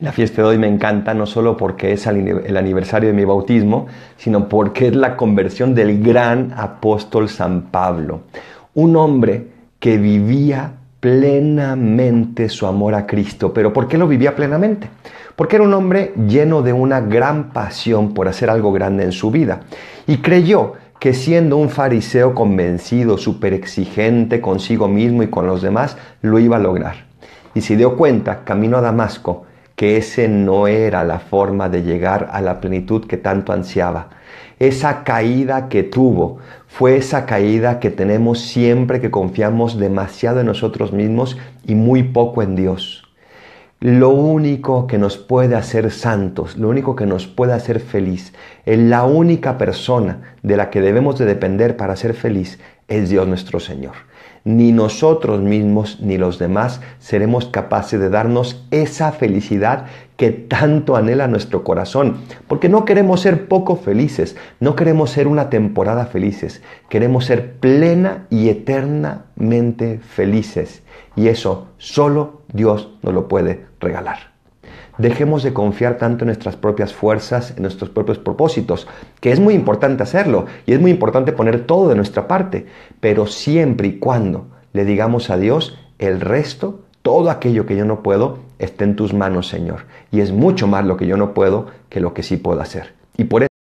La fiesta de hoy me encanta no solo porque es el aniversario de mi bautismo, sino porque es la conversión del gran apóstol San Pablo, un hombre que vivía plenamente su amor a Cristo. ¿Pero por qué lo vivía plenamente? Porque era un hombre lleno de una gran pasión por hacer algo grande en su vida y creyó que siendo un fariseo convencido, súper exigente consigo mismo y con los demás, lo iba a lograr. Y se dio cuenta, camino a Damasco, que ese no era la forma de llegar a la plenitud que tanto ansiaba. Esa caída que tuvo fue esa caída que tenemos siempre que confiamos demasiado en nosotros mismos y muy poco en Dios. Lo único que nos puede hacer santos, lo único que nos puede hacer feliz, es la única persona de la que debemos de depender para ser feliz es Dios nuestro Señor. Ni nosotros mismos ni los demás seremos capaces de darnos esa felicidad que tanto anhela nuestro corazón, porque no queremos ser poco felices, no queremos ser una temporada felices, queremos ser plena y eternamente felices. Y eso solo Dios nos lo puede regalar dejemos de confiar tanto en nuestras propias fuerzas, en nuestros propios propósitos, que es muy importante hacerlo y es muy importante poner todo de nuestra parte, pero siempre y cuando le digamos a Dios, el resto, todo aquello que yo no puedo, esté en tus manos, Señor. Y es mucho más lo que yo no puedo que lo que sí puedo hacer. Y por